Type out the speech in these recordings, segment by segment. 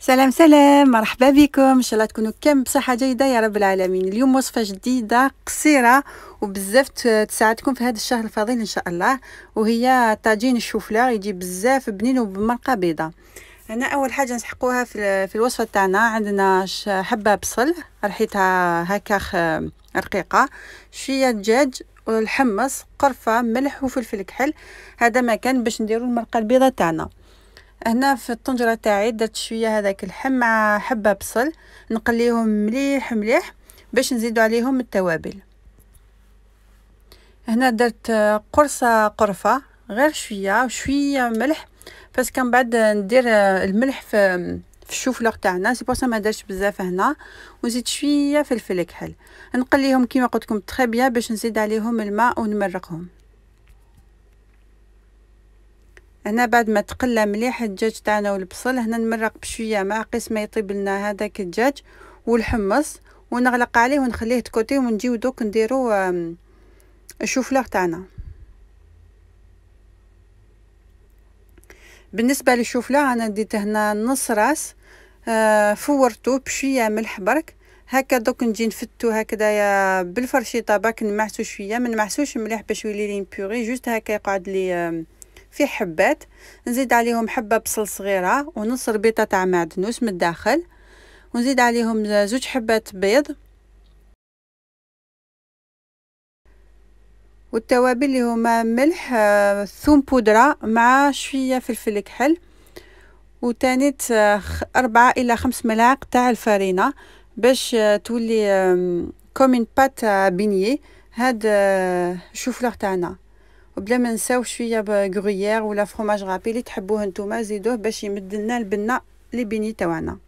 سلام سلام مرحبا بكم ان شاء الله تكونوا كامل بصحه جيده يا رب العالمين اليوم وصفه جديده قصيره وبزاف تساعدكم في هذا الشهر الفضيل ان شاء الله وهي طاجين الشوفله يجي بزاف بنين وبمرقه بيضه هنا اول حاجه نسحقوها في, في الوصفه تاعنا عندنا حبه بصل رحيتها هكا رقيقه شويه دجاج الحمص قرفه ملح وفلفل كحل هذا ما كان باش نديروا المرقه البيضه تاعنا هنا في الطنجره تاعي درت شويه هذاك الحم مع حبه بصل نقليهم مليح مليح باش نزيدو عليهم التوابل هنا درت قرصه قرفه غير شويه وشويه ملح بس كان بعد ندير الملح في في الشوفلوغ تاعنا سي بوسا ما درتش بزاف هنا ونزيد شويه فلفل كحل نقليهم كيما قلت لكم تري بيان باش نزيد عليهم الماء ونمرقهم هنا بعد ما تقلى مليح الدجاج تاعنا والبصل هنا نمرق بشويه مع قيس ما يطيب لنا هذاك الدجاج والحمص ونغلق عليه ونخليه تكوتي ونجيو دوك نديرو الشوفلور تاعنا بالنسبه للشوفلور انا ديت هنا نص راس آه، فورتو بشويه ملح برك هكا دوك نجي نفتو هكذايا بالفرشيطه باك نمعسو شويه ما نمعسوش مليح باش يولي لي بيوري جوست هكا يقعد لي في حبات نزيد عليهم حبه بصل صغيره ونص ربيطه تاع معدنوس من الداخل ونزيد عليهم زوج حبات بيض والتوابل اللي هما ملح آه، ثوم بودره مع شويه فلفل كحل وتانيت آه، أربعة إلى خمس ملاعق تاع الفارينة باش آه، تولي كومين بات بينيه هاد شوفلوغ تاعنا وبلا ما نساو شويه بغريير ولا فروماج غابي اللي تحبوه نتوما زيدوه باش يمد لنا البنه لي بيني تاعنا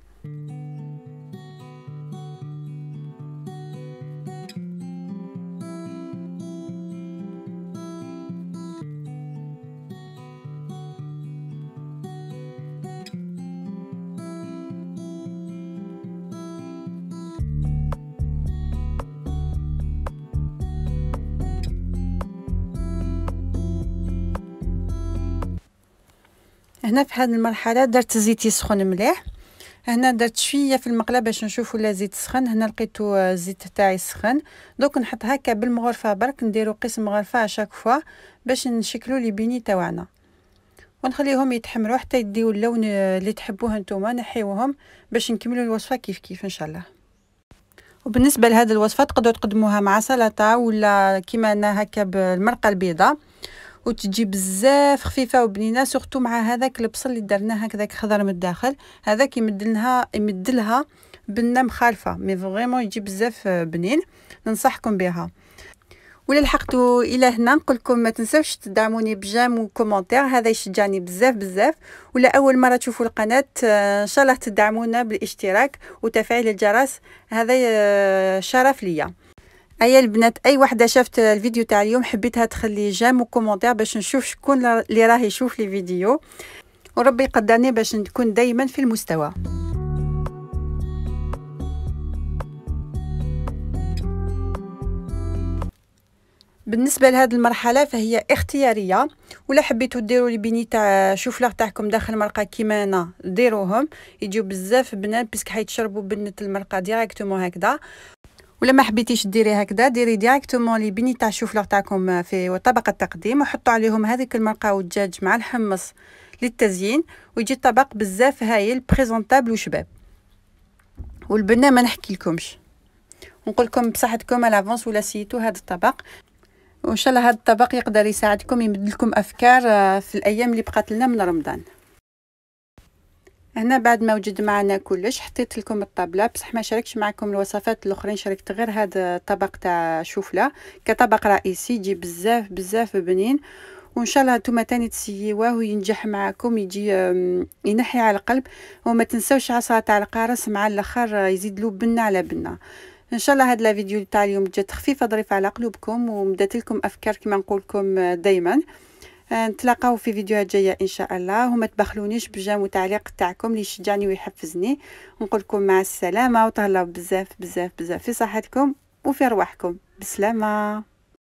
هنا في هذه المرحله درت زيت يسخن مليح هنا درت شويه في المقله باش نشوفوا لا زيت سخن هنا لقيتو الزيت تاعي سخن دوك نحط هكا بالمغرفه برك نديرو قسم غرفه اشاك فوا باش نشكلو لي بيني تاعنا ونخليهم يتحمروا حتى يديو اللون اللي تحبوه نتوما نحيوهم باش نكملوا الوصفه كيف كيف ان شاء الله وبالنسبه لهذه الوصفه تقدروا تقدموها مع سلطه ولا كيما انا هكا بالمرقه البيضاء وتجي بزاف خفيفه وبنينه سورتو مع هذاك البصل اللي درناه هكذاك خضر من الداخل هذاك يمدلها يمدلها بنه مخالفه مي فريمون يجي بزاف بنين ننصحكم بها ولا لحقتوا الى هنا نقول لكم ما تنساوش تدعموني بجام وكومونتير هذا يشجعني بزاف بزاف ولا اول مره تشوفوا القناه آه، ان شاء الله تدعمونا بالاشتراك وتفعيل الجرس هذا آه، شرف ليا هيا البنات اي وحده شافت الفيديو تاع اليوم حبيتها تخلي جام وكومونتير باش نشوف شكون اللي راه يشوف لي فيديو وربي يقدرني باش نكون دائما في المستوى بالنسبه لهذه المرحله فهي اختياريه ولا حبيتوا ديروا لي بيني تاع شوفلاغ تاعكم داخل المرقه كيما انا ديروهم يجيو بزاف بنات باسكو حيتشربوا بنه المرقه ديريكتومون هكذا ولا ما حبيتيش ديري هكذا ديري ديريكتومون لي بني تاع الشوفلور تاعكم في طبق التقديم وحطوا عليهم هذيك المرقه والدجاج مع الحمص للتزيين ويجي الطبق بزاف هايل بريزونطابل وشباب والبنه ما نحكي لكمش ونقول لكم بصحتكم افونس ولا سيتو هذا الطبق وان شاء الله هذا الطبق يقدر يساعدكم يمد لكم افكار آه، في الايام اللي بقات لنا من رمضان هنا بعد ما وجد معنا كلش حطيت لكم الطابله بصح ما شاركتش معكم الوصفات الاخرين شاركت غير هذا الطبق تاع شوفله كطبق رئيسي يجي بزاف بزاف بنين وان شاء الله نتوما تاني تسيواه وينجح معكم يجي ينحي على القلب وما تنسوش عصره تاع القارص مع الاخر يزيد له بنه على بنه ان شاء الله لا فيديو تاع اليوم جات خفيفه ظريفه على قلوبكم ومدات لكم افكار كما نقول لكم دائما آه، نتلاقاو في فيديوهات جايه ان شاء الله وما تبخلونيش بجام وتعليق تاعكم اللي يشجعني ويحفزني ونقول لكم مع السلامه وتهلاو بزاف بزاف بزاف في صحتكم وفي ارواحكم بسلامه